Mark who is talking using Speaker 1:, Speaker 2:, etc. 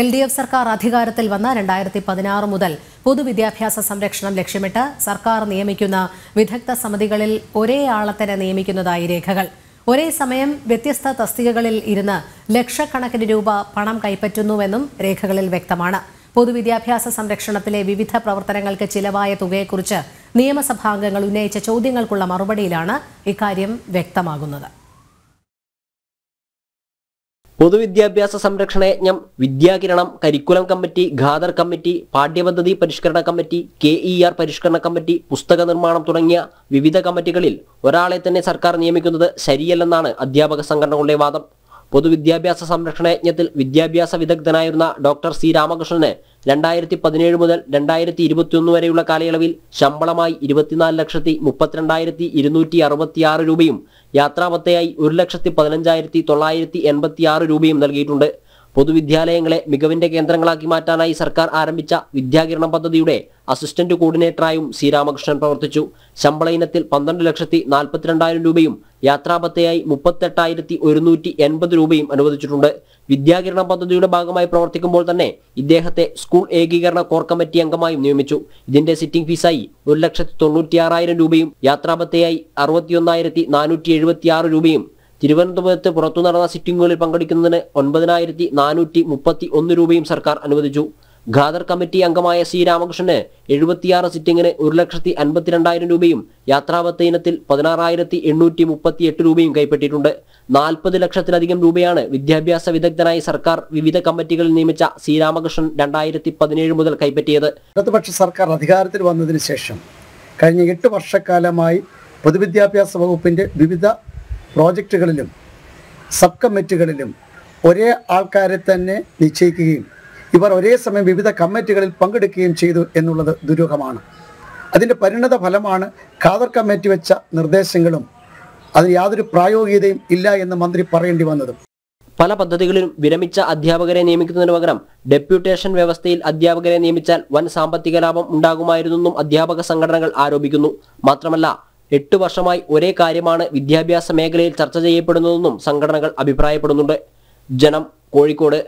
Speaker 1: L D F സർക്കാർ അധികാരത്തിൽ വന്ന രണ്ടായിരത്തി പതിനാറ് മുതൽ പൊതുവിദ്യാഭ്യാസ സംരക്ഷണം ലക്ഷ്യമിട്ട് സർക്കാർ നിയമിക്കുന്ന വിദഗ്ധ സമിതികളിൽ ഒരേ ആളെ തന്നെ നിയമിക്കുന്നതായി രേഖകൾ ഒരേ സമയം വ്യത്യസ്ത തസ്തികകളിൽ ഇരുന്ന് ലക്ഷക്കണക്കിന് രൂപ പണം കൈപ്പറ്റുന്നുവെന്നും രേഖകളിൽ വ്യക്തമാണ് പൊതുവിദ്യാഭ്യാസ സംരക്ഷണത്തിലെ വിവിധ പ്രവർത്തനങ്ങൾക്ക് ചിലവായ തുകയെക്കുറിച്ച് നിയമസഭാംഗങ്ങൾ ഉന്നയിച്ച ചോദ്യങ്ങൾക്കുള്ള മറുപടിയിലാണ് ഇക്കാര്യം വ്യക്തമാകുന്നത്
Speaker 2: പൊതുവിദ്യാഭ്യാസ സംരക്ഷണ യജ്ഞം വിദ്യാകിരണം കരിക്കുലം കമ്മിറ്റി ഖാദർ കമ്മിറ്റി പാഠ്യപദ്ധതി പരിഷ്കരണ കമ്മിറ്റി കെ ഇ ആർ പരിഷ്കരണ കമ്മിറ്റി പുസ്തക നിർമ്മാണം തുടങ്ങിയ വിവിധ കമ്മിറ്റികളിൽ ഒരാളെ തന്നെ സർക്കാർ നിയമിക്കുന്നത് ശരിയല്ലെന്നാണ് അധ്യാപക സംഘടനകളുടെ വാദം പൊതുവിദ്യാഭ്യാസ സംരക്ഷണ യജ്ഞത്തിൽ വിദ്യാഭ്യാസ വിദഗ്ധനായിരുന്ന ഡോക്ടർ സി രാമകൃഷ്ണന് രണ്ടായിരത്തി പതിനേഴ് മുതൽ രണ്ടായിരത്തി ഇരുപത്തിയൊന്ന് വരെയുള്ള കാലയളവിൽ ശമ്പളമായി ഇരുപത്തിനാല് ലക്ഷത്തി മുപ്പത്തിരണ്ടായിരത്തി ഇരുന്നൂറ്റി അറുപത്തിയാറ് രൂപയും യാത്രാപത്തയായി ഒരു ലക്ഷത്തി പതിനഞ്ചായിരത്തി തൊള്ളായിരത്തി എൺപത്തിയാറ് രൂപയും നൽകിയിട്ടുണ്ട് പൊതുവിദ്യാലയങ്ങളെ മികവിന്റെ കേന്ദ്രങ്ങളാക്കി മാറ്റാനായി സർക്കാർ ആരംഭിച്ച വിദ്യാകിരണം പദ്ധതിയുടെ അസിസ്റ്റന്റ് കോർഡിനേറ്ററായും സി രാമകൃഷ്ണൻ പ്രവർത്തിച്ചു ശമ്പള ഇനത്തിൽ പന്ത്രണ്ട് ലക്ഷത്തി നാൽപ്പത്തിരണ്ടായിരം രൂപയും യാത്രാപത്തയായി മുപ്പത്തെട്ടായിരത്തി ഒരുന്നൂറ്റി എൺപത് രൂപയും അനുവദിച്ചിട്ടുണ്ട് വിദ്യാകിരണ പദ്ധതിയുടെ ഭാഗമായി പ്രവർത്തിക്കുമ്പോൾ തന്നെ ഇദ്ദേഹത്തെ സ്കൂൾ ഏകീകരണ കോർ കമ്മിറ്റി അംഗമായും നിയമിച്ചു ഇതിന്റെ സിറ്റിംഗ് ഫീസായി ഒരു ലക്ഷത്തി തൊണ്ണൂറ്റിയാറായിരം രൂപയും യാത്രാപത്തയായി അറുപത്തിയൊന്നായിരത്തി നാനൂറ്റി എഴുപത്തിയാറ് രൂപയും തിരുവനന്തപുരത്ത് പുറത്തു നടന്ന സിറ്റിംഗുകളിൽ പങ്കെടുക്കുന്നതിന് ഒൻപതിനായിരത്തി നാനൂറ്റി മുപ്പത്തി ഒന്ന് രൂപയും സർക്കാർ അനുവദിച്ചു ഖാദർ കമ്മിറ്റി അംഗമായ സി രാമകൃഷ്ണന് എഴുപത്തിയാറ് സിറ്റിംഗിന് ഒരു ലക്ഷത്തി അൻപത്തിരണ്ടായിരം രൂപയും യാത്രാവത്ത ഇനത്തിൽ പതിനാറായിരത്തി എണ്ണൂറ്റി എട്ട് രൂപയും കൈപ്പറ്റിയിട്ടുണ്ട് നാൽപ്പത് ലക്ഷത്തിലധികം രൂപയാണ് വിദ്യാഭ്യാസ വിദഗ്ധനായി സർക്കാർ വിവിധ കമ്മിറ്റികളിൽ നിയമിച്ച സി രാമകൃഷ്ണൻ രണ്ടായിരത്തി പതിനേഴ് മുതൽ കൈപ്പറ്റിയത്
Speaker 3: ഇടതുപക്ഷ സർക്കാർ അധികാരത്തിൽ വന്നതിന് ശേഷം കഴിഞ്ഞ എട്ട് വർഷക്കാലമായി പൊതുവിദ്യാഭ്യാസ വകുപ്പിന്റെ വിവിധ പ്രോജക്റ്റുകളിലും സബ് കമ്മിറ്റികളിലും ഒരേ ആൾക്കാരെ തന്നെ നിശ്ചയിക്കുകയും ഇവർ ഒരേ സമയം വിവിധ കമ്മിറ്റികളിൽ പങ്കെടുക്കുകയും ചെയ്തു എന്നുള്ളത് ദുരൂഹമാണ് അതിൻ്റെ പരിണത ഫലമാണ് ഖാദർ കമ്മിറ്റി വെച്ച നിർദ്ദേശങ്ങളും അതിന് യാതൊരു പ്രായോഗികതയും
Speaker 2: ഇല്ല എന്ന് മന്ത്രി പറയേണ്ടി വന്നതും പല പദ്ധതികളിലും വിരമിച്ച അധ്യാപകരെ നിയമിക്കുന്നതിന് പകരം ഡെപ്യൂട്ടേഷൻ വ്യവസ്ഥയിൽ അധ്യാപകരെ നിയമിച്ചാൽ വൻ സാമ്പത്തിക ലാഭം ഉണ്ടാകുമായിരുന്നെന്നും അധ്യാപക സംഘടനകൾ ആരോപിക്കുന്നു മാത്രമല്ല എട്ട് വർഷമായി ഒരേ കാര്യമാണ് വിദ്യാഭ്യാസ മേഖലയിൽ ചർച്ച ചെയ്യപ്പെടുന്നതെന്നും സംഘടനകൾ അഭിപ്രായപ്പെടുന്നുണ്ട് ജനം കോഴിക്കോട്